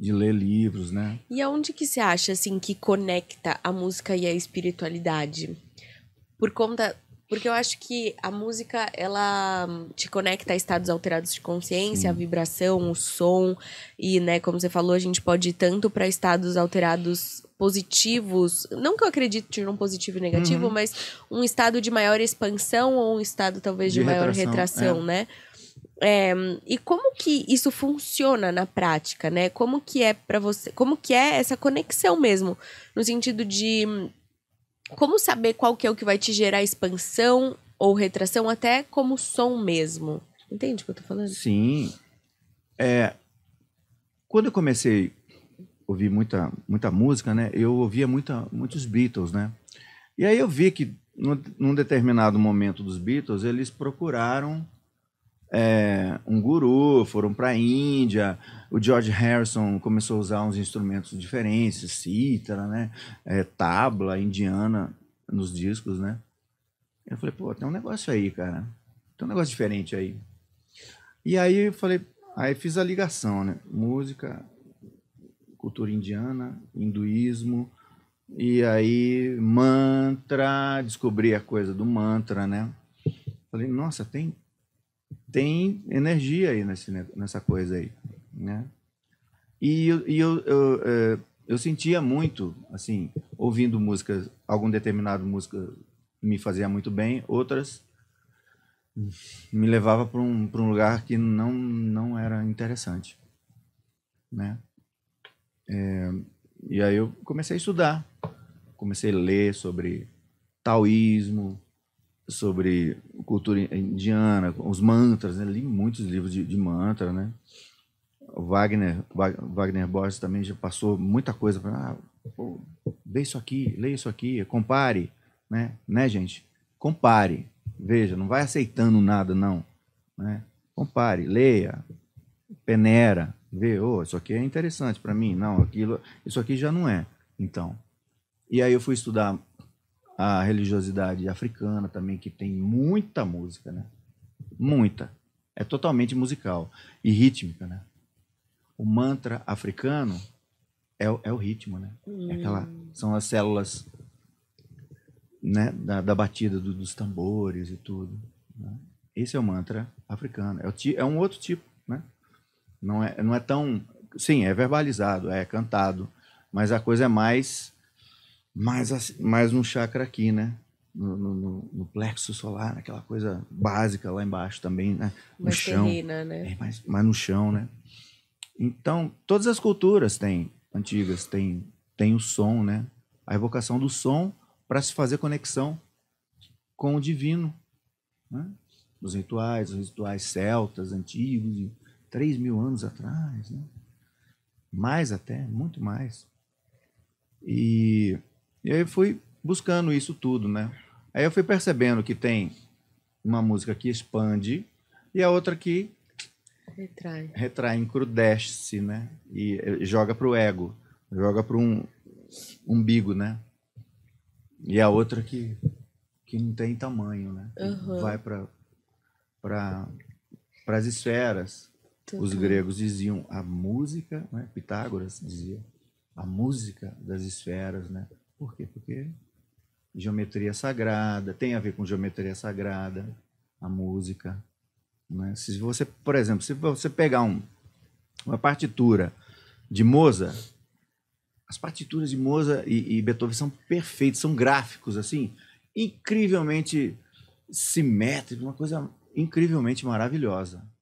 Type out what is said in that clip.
de ler livros, né? E aonde que você acha assim que conecta a música e a espiritualidade? Por conta, porque eu acho que a música ela te conecta a estados alterados de consciência, Sim. a vibração, o som e, né, como você falou, a gente pode ir tanto para estados alterados positivos, não que eu acredite num positivo e negativo, uhum. mas um estado de maior expansão ou um estado talvez de, de maior retração, retração é. né? É, e como que isso funciona na prática, né? Como que é para você, como que é essa conexão mesmo, no sentido de como saber qual que é o que vai te gerar expansão ou retração, até como som mesmo. Entende o que eu tô falando? Sim. É, quando eu comecei a ouvir muita, muita música, né? Eu ouvia muita, muitos Beatles, né? E aí eu vi que num, num determinado momento dos Beatles, eles procuraram é, um guru, foram para a Índia. O George Harrison começou a usar uns instrumentos diferentes, cítara, né? É, tabla indiana nos discos, né? Eu falei, pô, tem um negócio aí, cara. Tem um negócio diferente aí. E aí eu falei, aí fiz a ligação, né? Música, cultura indiana, hinduísmo, e aí mantra, descobri a coisa do mantra, né? Falei, nossa, tem tem energia aí nesse, nessa coisa aí, né? E, eu, e eu, eu, é, eu, sentia muito, assim, ouvindo músicas, algum determinado música me fazia muito bem, outras me levava para um, um lugar que não, não era interessante, né? É, e aí eu comecei a estudar, comecei a ler sobre taoísmo, sobre cultura indiana, os mantras, né? li muitos livros de, de mantra, né? Wagner, Wagner Borges também já passou muita coisa para ah, isso aqui, leia isso aqui, compare, né? Né, gente? Compare. Veja, não vai aceitando nada não, né? Compare, leia, peneira, vê, oh, isso aqui é interessante para mim, não, aquilo, isso aqui já não é. Então, e aí eu fui estudar a religiosidade africana também, que tem muita música, né? Muita. É totalmente musical e rítmica, né? O mantra africano é, é o ritmo, né? É aquela, hum. são as células né, da, da batida do, dos tambores e tudo. Né? Esse é o mantra africano. É, o, é um outro tipo, né? Não é, não é tão... Sim, é verbalizado, é cantado, mas a coisa é mais mais, mais um chakra aqui, né? No, no, no, plexo solar, aquela coisa básica lá embaixo também, né? No mais chão. mas né? É, mais, mais no chão, né? Então, todas as culturas têm, antigas, têm, têm o som, né? A evocação do som para se fazer conexão com o divino, né? Nos rituais, os rituais celtas antigos, de 3 mil anos atrás, né? Mais até, muito mais. E e aí eu fui buscando isso tudo, né? Aí eu fui percebendo que tem uma música que expande e a outra que retrai, retrai encrudesce, né? E eh, joga para o ego, joga para um umbigo, né? E a outra que que não tem tamanho, né? Uhum. Vai para pra as esferas. Os gregos diziam a música, né? Pitágoras dizia a música das esferas, né? Por quê? Porque geometria sagrada, tem a ver com geometria sagrada, a música. Né? Se você, por exemplo, se você pegar um, uma partitura de Moza, as partituras de Moza e, e, Beethoven são perfeitas, são gráficos assim, incrivelmente simétricos, uma coisa incrivelmente maravilhosa.